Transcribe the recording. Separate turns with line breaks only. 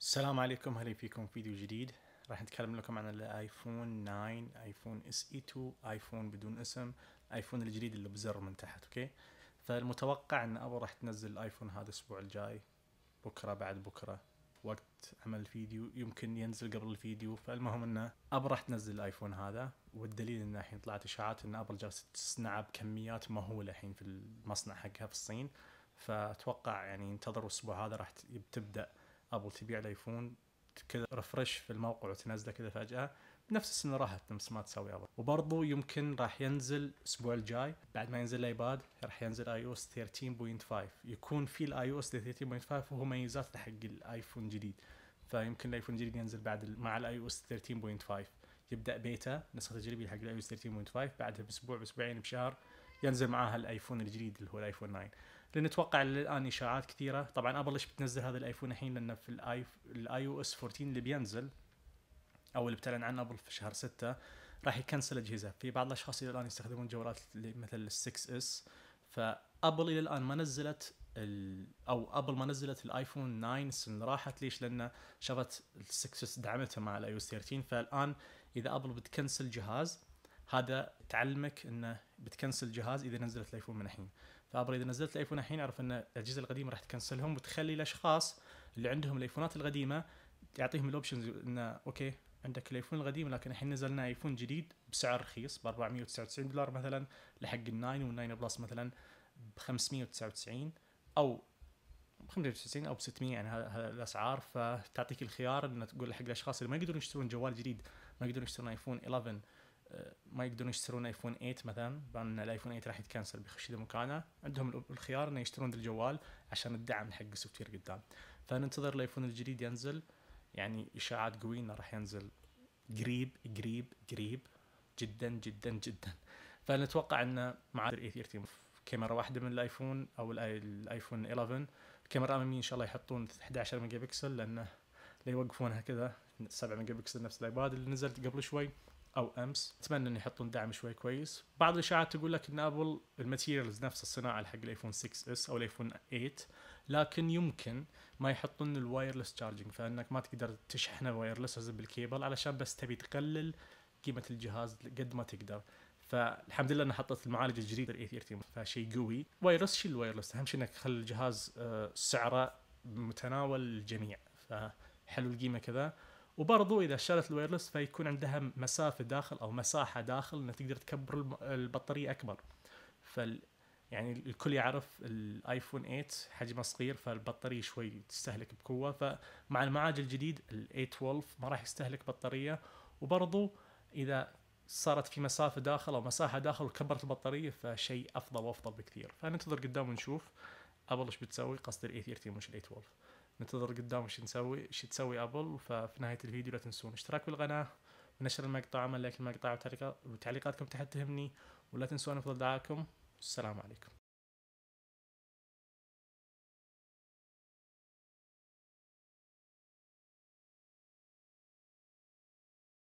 السلام عليكم هلا فيكم فيديو جديد راح نتكلم لكم عن الايفون 9 ايفون اس اي 2 ايفون بدون اسم ايفون الجديد اللي بزر من تحت اوكي فالمتوقع ان ابل راح تنزل الايفون هذا الاسبوع الجاي بكره بعد بكره وقت عمل الفيديو يمكن ينزل قبل الفيديو فالمهم انه ابل راح تنزل الايفون هذا والدليل انه الحين طلعت اشاعات ان ابل جالسه تصنع بكميات مهوله الحين في المصنع حقها في الصين فاتوقع يعني انتظروا الاسبوع هذا راح تبدا ابل تبيع الايفون كذا رفرش في الموقع وتنزله كذا فجاه نفس السنه راحت نفس ما تسوي ابل وبرضه يمكن راح ينزل الاسبوع الجاي بعد ما ينزل الايباد راح ينزل اي او اس 13.5 يكون في الاي او اس 13.5 وهو ميزات حق الايفون الجديد فيمكن الايفون الجديد ينزل بعد مع الاي او اس 13.5 يبدا بيتا نسخه تجريبيه حق الاي او اس 13.5 بعدها باسبوع باسبوعين بشهر ينزل معاها الايفون الجديد اللي هو الايفون 9 لان اتوقع الان اشاعات كثيره طبعا ابل ليش بتنزل هذا الايفون الحين لانه في الاي الاي او اس 14 اللي بينزل او اللي بتعلن عنه ابل في شهر 6 راح يكنسل اجهزه في بعض الاشخاص الى الان يستخدمون جوالات مثل ال 6 اس فابل الى الان ما نزلت او ابل ما نزلت الايفون 9 السنه اللي راحت ليش؟ لان شافت ال 6 اس دعمته مع الاي او اس 13 فالان اذا ابل بتكنسل جهاز هذا تعلمك انه بتكنسل جهاز اذا نزلت الايفون من الحين فابل اذا نزلت الايفون الحين اعرف ان الاجهزه القديمه راح تكنسلهم وتخلي الاشخاص اللي عندهم الايفونات القديمه يعطيهم الاوبشنز انه اوكي عندك الايفون القديم لكن الحين نزلنا ايفون جديد بسعر رخيص ب 499 دولار مثلا لحق الناين والناين بلس مثلا ب 599 او 95 او ب 600 يعني هذه الاسعار فتعطيك الخيار ان تقول حق الاشخاص اللي ما يقدرون يشترون جوال جديد ما يقدرون يشترون ايفون 11 آه، ما يقدرون يشترون ايفون 8 مثلا بان الايفون 8 راح يتكنسل بيخش له مكانه عندهم الخيار انه يشترون الجوال عشان الدعم حق السوفت وير قدام فننتظر الايفون الجديد ينزل يعني اشاعات قويه انه راح ينزل قريب قريب قريب جدا جدا جدا فنتوقع انه مع كاميرا واحده من الايفون او الايفون 11 الكاميرا الاماميه ان شاء الله يحطون 11 ميجا بكسل لانه لا يوقفونها كذا 7 ميجا بكسل نفس الايباد اللي نزلت قبل شوي او امس اتمنى ان يحطون دعم شوي كويس بعض الاشاعات تقول لك ان ابل الماتيريالز نفس الصناعه حق الايفون 6 اس او الايفون 8 لكن يمكن ما يحطون الوايرلس تشارجنج فانك ما تقدر تشحنه وايرلس بالكيبل علشان بس تبي تقلل قيمه الجهاز قد ما تقدر فالحمد لله انها حطت المعالج الجديد الاي 30 فشيء قوي وايرلس شيل الوايرلس اهم شيء انك تخلي الجهاز آه، سعره متناول الجميع فحلو القيمه كذا وبرضو اذا شالت الوايرلس فيكون عندها مسافه داخل او مساحه داخل انها تقدر تكبر البطاريه اكبر فال يعني الكل يعرف الايفون 8 حجمه صغير فالبطاريه شوي تستهلك بقوه فمع المعالج الجديد ال 812 ما راح يستهلك بطاريه وبرضو اذا صارت في مسافه داخل او مساحه داخل وكبرت البطاريه فشيء افضل وافضل بكثير فننتظر قدام ونشوف ابل ايش بتسوي قصدي الاي 13 مش الاي 12 ننتظر قدام وش نسوي ايش تسوي ابل ففي نهايه الفيديو لا تنسون اشتراك بالقناه ونشر المقطع عمل لايك المقطع وتعليقاتكم تحت تهمني ولا تنسون افضل دعائكم السلام عليكم